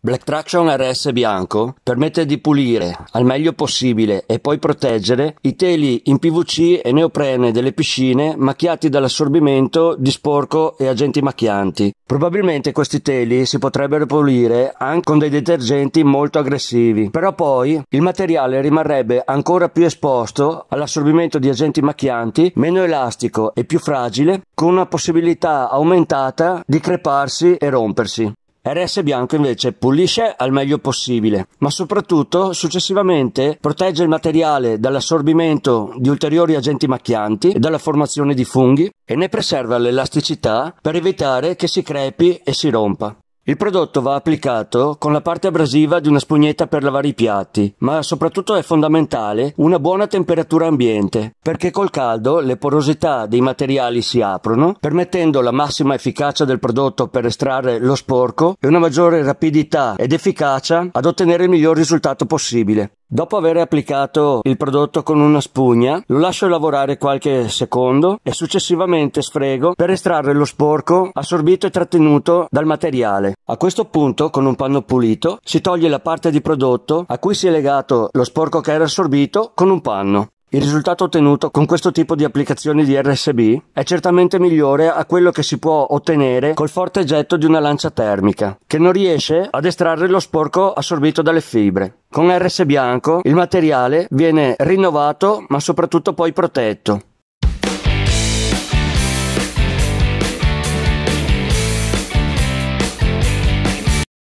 Black Traction RS bianco permette di pulire al meglio possibile e poi proteggere i teli in PVC e neoprene delle piscine macchiati dall'assorbimento di sporco e agenti macchianti. Probabilmente questi teli si potrebbero pulire anche con dei detergenti molto aggressivi, però poi il materiale rimarrebbe ancora più esposto all'assorbimento di agenti macchianti, meno elastico e più fragile, con una possibilità aumentata di creparsi e rompersi. RS Bianco invece pulisce al meglio possibile, ma soprattutto successivamente protegge il materiale dall'assorbimento di ulteriori agenti macchianti e dalla formazione di funghi e ne preserva l'elasticità per evitare che si crepi e si rompa. Il prodotto va applicato con la parte abrasiva di una spugnetta per lavare i piatti, ma soprattutto è fondamentale una buona temperatura ambiente, perché col caldo le porosità dei materiali si aprono, permettendo la massima efficacia del prodotto per estrarre lo sporco e una maggiore rapidità ed efficacia ad ottenere il miglior risultato possibile. Dopo aver applicato il prodotto con una spugna, lo lascio lavorare qualche secondo e successivamente sfrego per estrarre lo sporco assorbito e trattenuto dal materiale. A questo punto, con un panno pulito, si toglie la parte di prodotto a cui si è legato lo sporco che era assorbito con un panno. Il risultato ottenuto con questo tipo di applicazioni di RSB è certamente migliore a quello che si può ottenere col forte getto di una lancia termica, che non riesce ad estrarre lo sporco assorbito dalle fibre. Con RS bianco il materiale viene rinnovato ma soprattutto poi protetto.